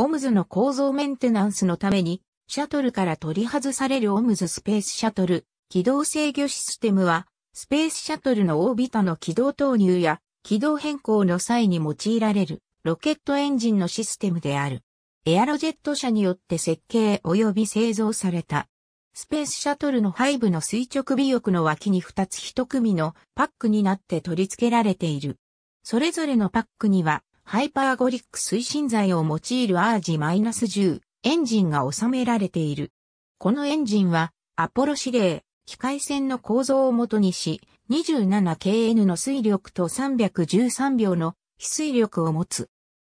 オムズの構造メンテナンスのために、シャトルから取り外されるオムズスペースシャトル、軌道制御システムは、スペースシャトルのオービタの軌道投入や軌道変更の際に用いられるロケットエンジンのシステムである。エアロジェット社によって設計及び製造された。スペースシャトルの背部の垂直尾翼の脇に2つ1組のパックになって取り付けられている。それぞれのパックにはハイパーゴリック推進剤を用いるアージ -10 エンジンが収められている。このエンジンはアポロ指令、機械船の構造をもとにし、27KN の水力と313秒の非水力を持つ。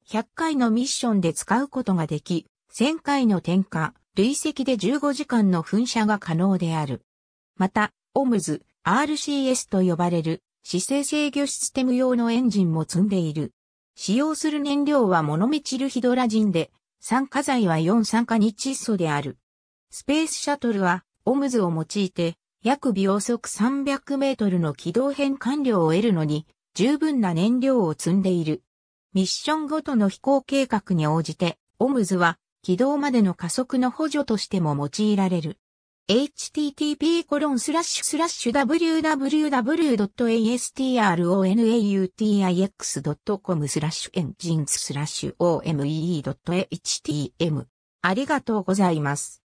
100回のミッションで使うことができ、1000回の点火、累積で15時間の噴射が可能である。また、オムズ、RCS と呼ばれる姿勢制御システム用のエンジンも積んでいる。使用する燃料はモノメチルヒドラジンで、酸化剤は4酸化チ窒素である。スペースシャトルは、オムズを用いて、約秒速300メートルの軌道変換量を得るのに、十分な燃料を積んでいる。ミッションごとの飛行計画に応じて、オムズは、軌道までの加速の補助としても用いられる。http://www.astronauti.com x スラッシュエンジンスラッシュ omee.htm ありがとうございます。